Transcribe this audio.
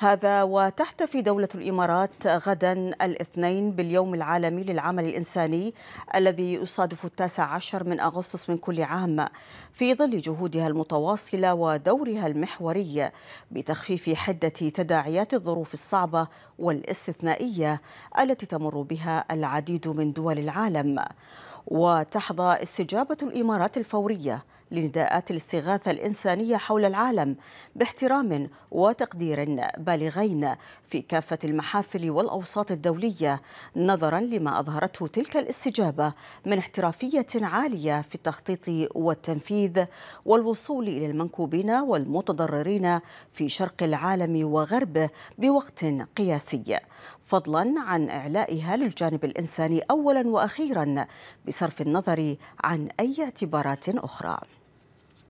هذا وتحتفي دولة الإمارات غدا الاثنين باليوم العالمي للعمل الإنساني الذي يصادف التاسع عشر من أغسطس من كل عام في ظل جهودها المتواصلة ودورها المحوري بتخفيف حدة تداعيات الظروف الصعبة والاستثنائية التي تمر بها العديد من دول العالم وتحظى استجابة الإمارات الفورية لنداءات الاستغاثة الإنسانية حول العالم باحترام وتقدير بالغين في كافة المحافل والأوساط الدولية نظرا لما أظهرته تلك الاستجابة من احترافية عالية في التخطيط والتنفيذ والوصول إلى المنكوبين والمتضررين في شرق العالم وغربه بوقت قياسي فضلا عن إعلائها للجانب الإنساني أولا وأخيرا بس بصرف النظر عن أي اعتبارات أخرى